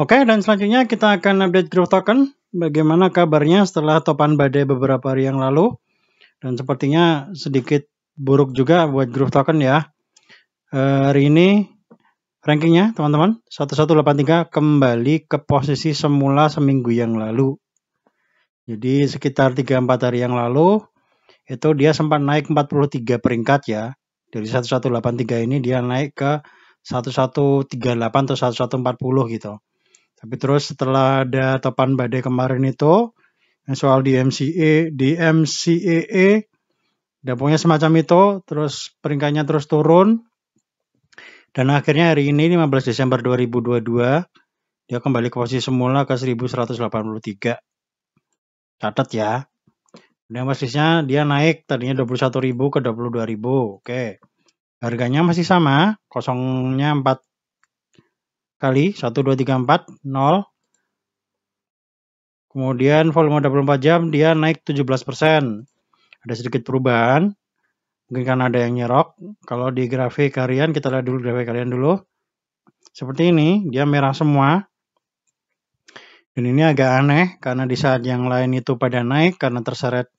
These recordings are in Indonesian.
Oke, okay, dan selanjutnya kita akan update Growth Token. Bagaimana kabarnya setelah topan badai beberapa hari yang lalu? Dan sepertinya sedikit buruk juga buat Growth Token ya. Eh, hari ini rankingnya teman-teman 1183 kembali ke posisi semula seminggu yang lalu. Jadi sekitar 3-4 hari yang lalu itu dia sempat naik 43 peringkat ya. Dari 1183 ini dia naik ke 1138 atau 1140 gitu tapi terus setelah ada topan badai kemarin itu, yang soal di MCA, di MCAA, punya semacam itu, terus peringkatnya terus turun, dan akhirnya hari ini 15 Desember 2022, dia kembali ke posisi semula ke 1183. Catat ya. Dan posisinya dia naik tadinya 21.000 ke 22.000. Oke. Harganya masih sama, kosongnya 4 kali 1, 2, 3, 4, 0. Kemudian volume 24 jam dia naik 17%. Ada sedikit perubahan. Mungkin karena ada yang nyerok. Kalau di grafik harian, kita lihat dulu grafik harian dulu. Seperti ini, dia merah semua. Dan ini agak aneh karena di saat yang lain itu pada naik karena terseret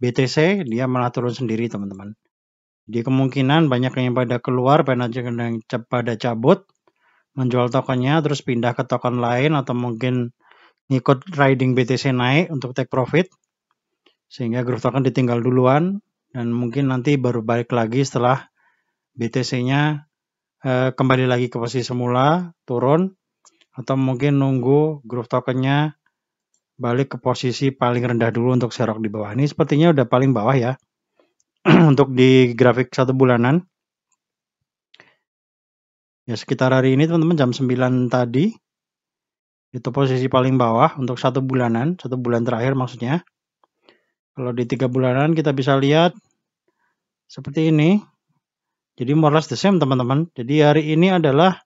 BTC, dia malah turun sendiri teman-teman. Di kemungkinan banyak yang pada keluar, banyak yang pada cabut menjual tokennya terus pindah ke token lain atau mungkin ngikut riding BTC naik untuk take profit sehingga growth token ditinggal duluan dan mungkin nanti baru balik lagi setelah BTC-nya eh, kembali lagi ke posisi semula turun atau mungkin nunggu growth tokennya balik ke posisi paling rendah dulu untuk serok di bawah ini sepertinya udah paling bawah ya untuk di grafik satu bulanan Ya sekitar hari ini teman-teman jam 9 tadi itu posisi paling bawah untuk satu bulanan, satu bulan terakhir maksudnya. Kalau di tiga bulanan kita bisa lihat seperti ini. Jadi more or less the same teman-teman. Jadi hari ini adalah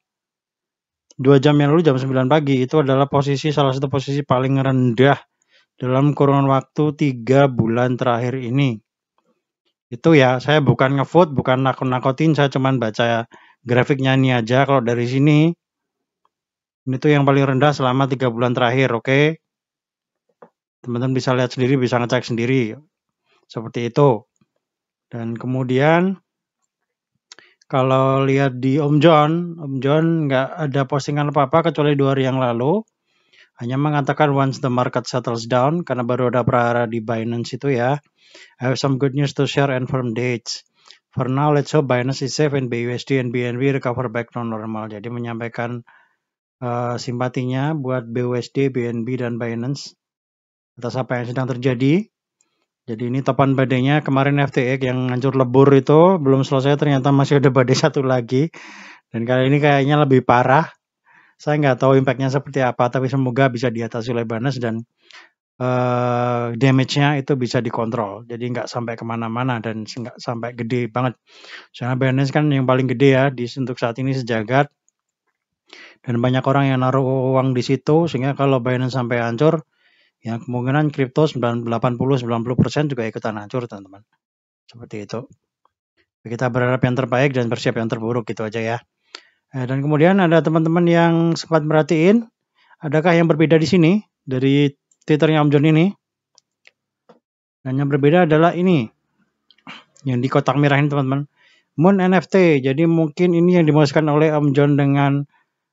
dua jam yang lalu jam 9 pagi itu adalah posisi salah satu posisi paling rendah dalam kurun waktu tiga bulan terakhir ini. Itu ya, saya bukan ngevote, bukan nakut-nakutin, saya cuman baca grafiknya ini aja kalau dari sini ini tuh yang paling rendah selama tiga bulan terakhir oke okay? teman-teman bisa lihat sendiri bisa ngecek sendiri seperti itu dan kemudian kalau lihat di Om John, Om John nggak ada postingan apa-apa kecuali dua hari yang lalu. Hanya mengatakan once the market settles down, karena baru ada prahara di Binance itu ya. I have some good news to share and from dates for now let's hope Binance is safe and BUSD and BNB recover back to normal. Jadi menyampaikan uh, simpatinya buat BUSD, BNB dan Binance atas apa yang sedang terjadi. Jadi ini topan badainya kemarin FTX yang hancur lebur itu belum selesai ternyata masih ada badai satu lagi. Dan kali ini kayaknya lebih parah. Saya nggak tahu impactnya seperti apa tapi semoga bisa diatasi oleh Binance dan uh, damage-nya itu bisa dikontrol. Jadi nggak sampai kemana mana dan nggak sampai gede banget. Soalnya Binance kan yang paling gede ya di untuk saat ini sejagat. Dan banyak orang yang naruh uang di situ sehingga kalau Binance sampai hancur, ya kemungkinan kripto 980, 80, 90% juga ikutan hancur teman-teman. Seperti itu. Kita berharap yang terbaik dan bersiap yang terburuk gitu aja ya. Nah, dan kemudian ada teman-teman yang sempat merhatiin, adakah yang berbeda di sini dari Twitternya Om John ini. Dan yang berbeda adalah ini. Yang di kotak merah ini teman-teman. Moon NFT. Jadi mungkin ini yang dimaksudkan oleh Om John dengan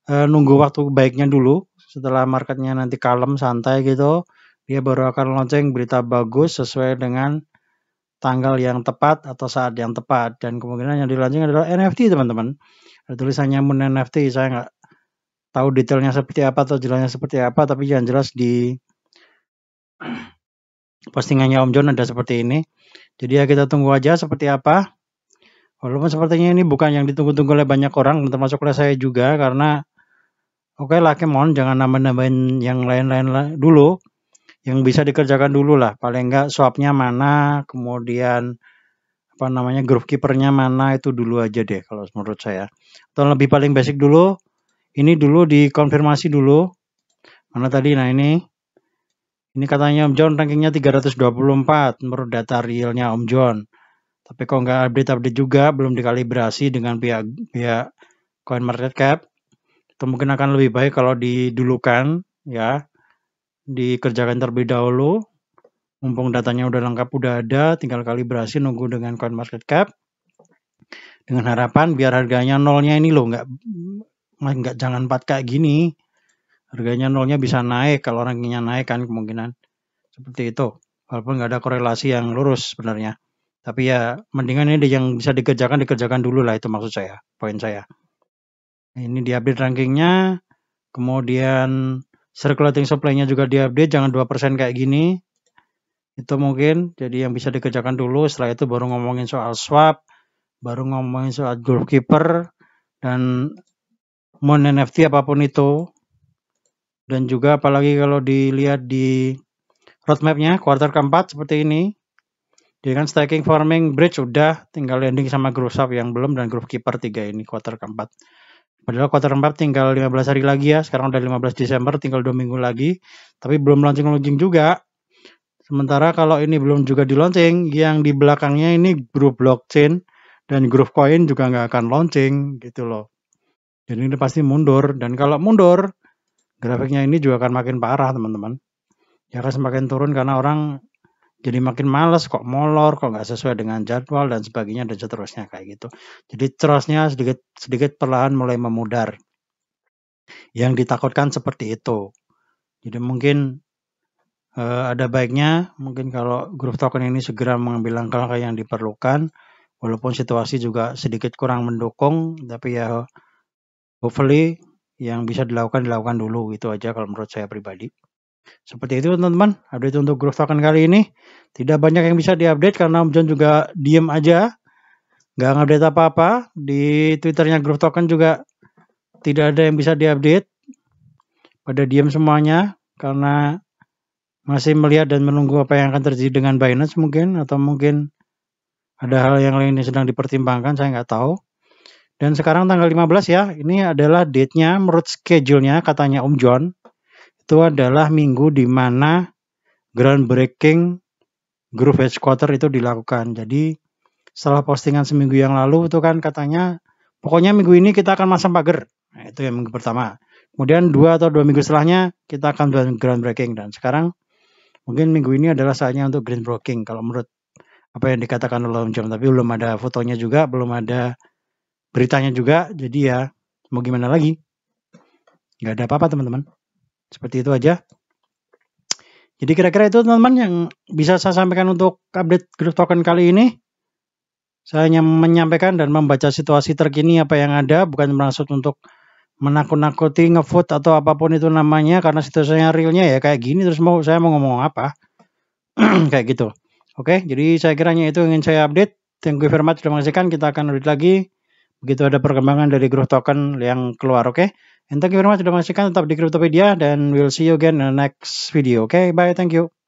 uh, nunggu waktu baiknya dulu. Setelah marketnya nanti kalem, santai gitu. Dia baru akan lonceng berita bagus sesuai dengan tanggal yang tepat atau saat yang tepat. Dan kemungkinan yang dilanjutkan adalah NFT teman-teman. Ada tulisannya Moon NFT. Saya nggak tahu detailnya seperti apa atau jelasnya seperti apa. Tapi yang jelas di postingannya Om John ada seperti ini. Jadi ya kita tunggu aja seperti apa. Walaupun sepertinya ini bukan yang ditunggu-tunggu oleh banyak orang, termasuk oleh saya juga, karena oke okay lah, kemon jangan nambah-nambahin yang lain-lain dulu, yang bisa dikerjakan dulu lah. Paling enggak swapnya mana, kemudian apa namanya keepernya mana itu dulu aja deh kalau menurut saya. Atau lebih paling basic dulu, ini dulu dikonfirmasi dulu. Mana tadi? Nah ini ini katanya Om John rankingnya 324 menurut data realnya Om John. Tapi kok nggak update-update juga, belum dikalibrasi dengan pihak pihak Cap. Itu mungkin akan lebih baik kalau didulukan ya. Dikerjakan terlebih dahulu. Mumpung datanya udah lengkap, udah ada, tinggal kalibrasi nunggu dengan Coin Market Cap. Dengan harapan biar harganya nolnya ini loh nggak nggak jangan 4 kayak gini Harganya nolnya bisa naik kalau rankingnya naik kan kemungkinan. Seperti itu. Walaupun nggak ada korelasi yang lurus sebenarnya. Tapi ya mendingan ini yang bisa dikerjakan, dikerjakan dulu lah itu maksud saya. Poin saya. nah, Ini di update rankingnya. Kemudian circulating supply-nya juga di update Jangan 2% kayak gini itu mungkin jadi yang bisa dikerjakan dulu setelah itu baru ngomongin soal swap baru ngomongin soal goalkeeper dan moon NFT apapun itu dan juga apalagi kalau dilihat di roadmapnya quarter keempat seperti ini. dengan stacking staking farming bridge udah tinggal landing sama group sub yang belum dan group keeper 3 ini quarter keempat. Padahal quarter keempat tinggal 15 hari lagi ya. Sekarang udah 15 Desember, tinggal 2 minggu lagi. Tapi belum launching-launching juga. Sementara kalau ini belum juga di launching, yang di belakangnya ini group blockchain dan group coin juga nggak akan launching gitu loh. Jadi ini pasti mundur. Dan kalau mundur, grafiknya ini juga akan makin parah teman-teman ya akan semakin turun karena orang jadi makin males kok molor kok nggak sesuai dengan jadwal dan sebagainya dan seterusnya kayak gitu jadi trustnya sedikit sedikit perlahan mulai memudar yang ditakutkan seperti itu jadi mungkin eh, ada baiknya mungkin kalau grup token ini segera mengambil langkah-langkah yang diperlukan walaupun situasi juga sedikit kurang mendukung tapi ya hopefully yang bisa dilakukan dilakukan dulu gitu aja kalau menurut saya pribadi. Seperti itu teman-teman, update untuk growth Token kali ini. Tidak banyak yang bisa diupdate karena Om John juga diem aja. Nggak ngupdate apa-apa. Di Twitternya growth Token juga tidak ada yang bisa diupdate. Pada diem semuanya karena masih melihat dan menunggu apa yang akan terjadi dengan Binance mungkin atau mungkin ada hal yang lain yang sedang dipertimbangkan saya nggak tahu dan sekarang tanggal 15 ya, ini adalah date-nya menurut schedule-nya katanya Om John. Itu adalah minggu di mana groundbreaking group headquarters itu dilakukan. Jadi setelah postingan seminggu yang lalu itu kan katanya pokoknya minggu ini kita akan masang pagar. Nah, itu yang minggu pertama. Kemudian dua atau dua minggu setelahnya kita akan groundbreaking dan sekarang mungkin minggu ini adalah saatnya untuk groundbreaking kalau menurut apa yang dikatakan oleh Om John. Tapi belum ada fotonya juga, belum ada beritanya juga jadi ya mau gimana lagi nggak ada apa-apa teman-teman seperti itu aja jadi kira-kira itu teman-teman yang bisa saya sampaikan untuk update grup token kali ini saya hanya menyampaikan dan membaca situasi terkini apa yang ada bukan bermaksud untuk menakut-nakuti ngefood atau apapun itu namanya karena situasinya realnya ya kayak gini terus mau saya mau ngomong apa kayak gitu oke jadi saya kiranya itu ingin saya update thank you very much sudah menyaksikan kita akan update lagi begitu ada perkembangan dari growth Token yang keluar, oke? Okay? And thank you very much sudah menyaksikan tetap di Cryptopedia dan we'll see you again in the next video, oke? Okay? Bye, thank you.